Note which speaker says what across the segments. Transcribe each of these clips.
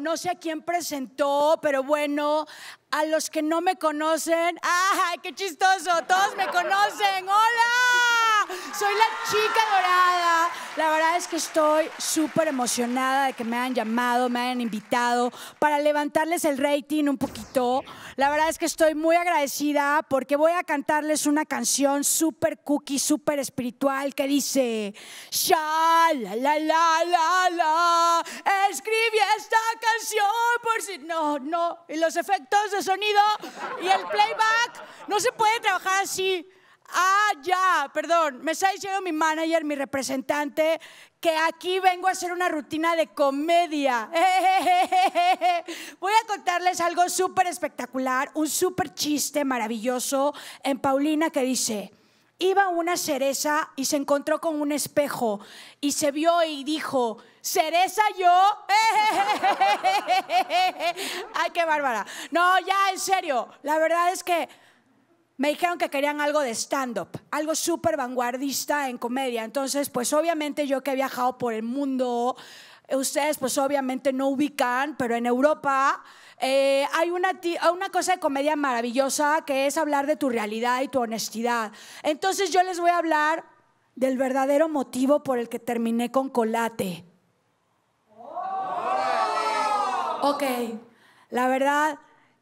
Speaker 1: no sé a quién presentó, pero bueno, a los que no me conocen, ¡ay, qué chistoso! Todos me conocen, ¡hola! Soy la chica dorada. La verdad es que estoy súper emocionada de que me hayan llamado, me hayan invitado para levantarles el rating un poquito. La verdad es que estoy muy agradecida porque voy a cantarles una canción súper cookie, súper espiritual que dice, ¡Sha, la, la, la, la! no, no. Y los efectos de sonido y el playback. No se puede trabajar así. Ah, ya, perdón. Me está diciendo mi manager, mi representante, que aquí vengo a hacer una rutina de comedia. Voy a contarles algo súper espectacular, un súper chiste maravilloso en Paulina que dice, iba una cereza y se encontró con un espejo y se vio y dijo, ¿cereza yo? ¡Ay, qué bárbara! No, ya, en serio, la verdad es que me dijeron que querían algo de stand-up, algo súper vanguardista en comedia. Entonces, pues obviamente yo que he viajado por el mundo eh, ustedes pues obviamente no ubican, pero en Europa eh, hay ah, una, cosa de comedia maravillosa que es hablar de tu realidad y tu honestidad. Entonces yo les voy a hablar del verdadero motivo por el que terminé con Colate. Ok, la verdad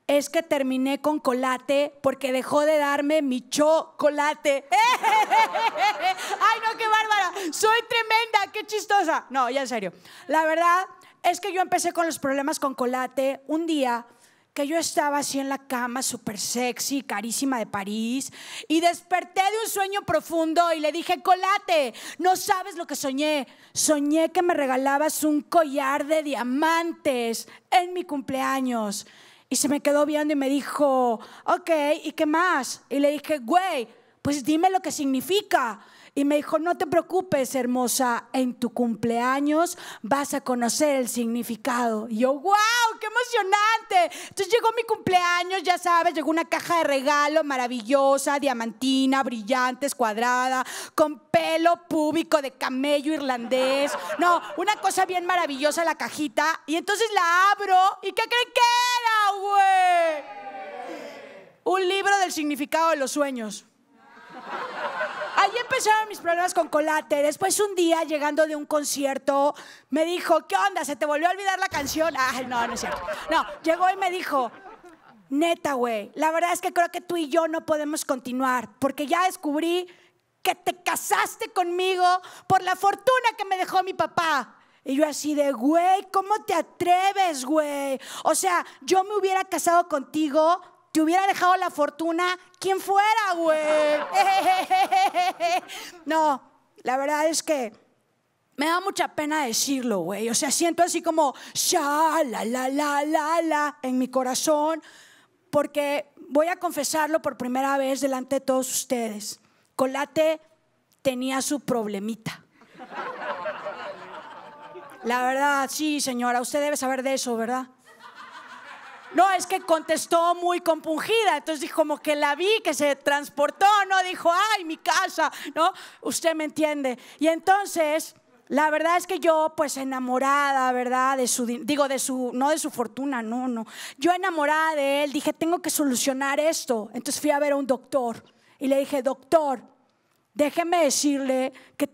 Speaker 1: es que terminé con colate porque dejó de darme mi chocolate. ¡Ay, no, qué bárbara! Soy tremenda, qué chistosa. No, ya en serio. La verdad es que yo empecé con los problemas con colate un día que yo estaba así en la cama, súper sexy, carísima de París, y desperté de un sueño profundo y le dije, colate, no sabes lo que soñé. Soñé que me regalabas un collar de diamantes en mi cumpleaños. Y se me quedó viendo y me dijo, ok, ¿y qué más? Y le dije, güey, pues dime lo que significa. Y me dijo, no te preocupes, hermosa, en tu cumpleaños vas a conocer el significado. Y yo, wow, qué emocionante. Entonces llegó mi cumpleaños, ya sabes, llegó una caja de regalo maravillosa, diamantina, brillante cuadrada, con pelo púbico de camello irlandés. No, una cosa bien maravillosa la cajita. Y entonces la abro y ¿qué creen que era, güey? Un libro del significado de los sueños empezaron mis problemas con Colate. Después un día, llegando de un concierto, me dijo, ¿qué onda? ¿Se te volvió a olvidar la canción? Ay, no, no es cierto. No, llegó y me dijo, neta, güey, la verdad es que creo que tú y yo no podemos continuar, porque ya descubrí que te casaste conmigo por la fortuna que me dejó mi papá. Y yo así de, güey, ¿cómo te atreves, güey? O sea, yo me hubiera casado contigo si hubiera dejado la fortuna quien fuera, güey. No, la verdad es que me da mucha pena decirlo, güey. O sea, siento así como, ya, la, la, la, la, la, en mi corazón, porque voy a confesarlo por primera vez delante de todos ustedes. Colate tenía su problemita. La verdad, sí, señora, usted debe saber de eso, ¿verdad? No, es que contestó muy compungida, entonces dijo como que la vi, que se transportó, no dijo, ay, mi casa, ¿no? Usted me entiende. Y entonces, la verdad es que yo, pues enamorada, ¿verdad? De su, digo, de su, no de su fortuna, no, no. Yo enamorada de él, dije, tengo que solucionar esto. Entonces fui a ver a un doctor y le dije, doctor, déjeme decirle que,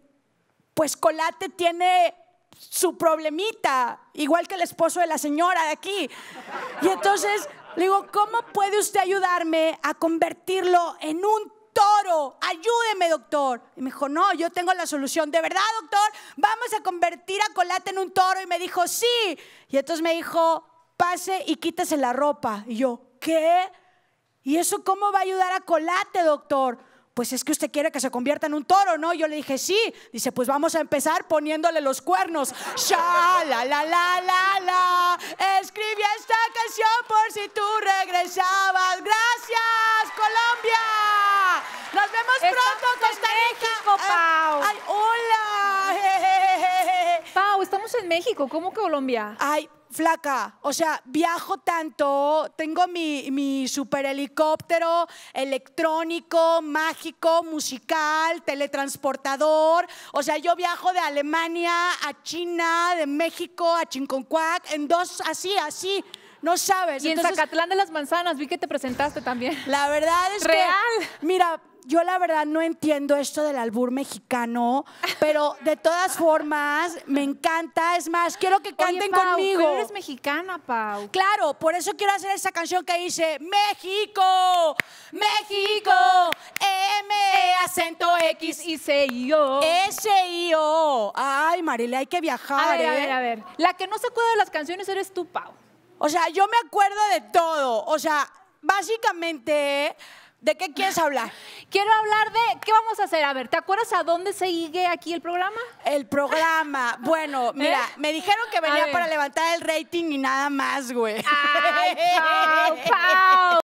Speaker 1: pues Colate tiene su problemita, igual que el esposo de la señora de aquí. Y entonces le digo, ¿cómo puede usted ayudarme a convertirlo en un toro? Ayúdeme, doctor. Y me dijo, no, yo tengo la solución. ¿De verdad, doctor? Vamos a convertir a Colate en un toro. Y me dijo, sí. Y entonces me dijo, pase y quítese la ropa. Y yo, ¿qué? ¿Y eso cómo va a ayudar a Colate, doctor? pues es que usted quiere que se convierta en un toro, ¿no? Yo le dije, sí. Dice, pues vamos a empezar poniéndole los cuernos. Sha, la, la, la, la, la. Escribí esta canción por si tú regresabas. Gracias, Colombia. Nos vemos pronto, Costa Rica. México, ah, Pau. ay hola. Pau, estamos en México. ¿Cómo Colombia? Ay, flaca, o sea, viajo tanto, tengo mi, mi super helicóptero electrónico, mágico, musical, teletransportador, o sea, yo viajo de Alemania a China, de México a Chinconcuac, en dos, así, así. No sabes. Y en Zacatlán de las Manzanas vi que te presentaste también. La verdad es que. Real. Mira, yo la verdad no entiendo esto del albur mexicano, pero de todas formas me encanta. Es más, quiero que canten conmigo. eres mexicana, Pau. Claro, por eso quiero hacer esa canción que dice México, México, M acento X y C I O. S I O. Ay, Marile, hay que viajar. A ver, ¿eh? a ver, a ver. La que no se acuerda de las canciones eres tú, Pau. O sea, yo me acuerdo de todo. O sea, básicamente ¿De qué quieres hablar? Quiero hablar de. ¿Qué vamos a hacer? A ver, ¿te acuerdas a dónde se sigue aquí el programa? El programa. Bueno, ¿Eh? mira, me dijeron que venía para levantar el rating y nada más, güey.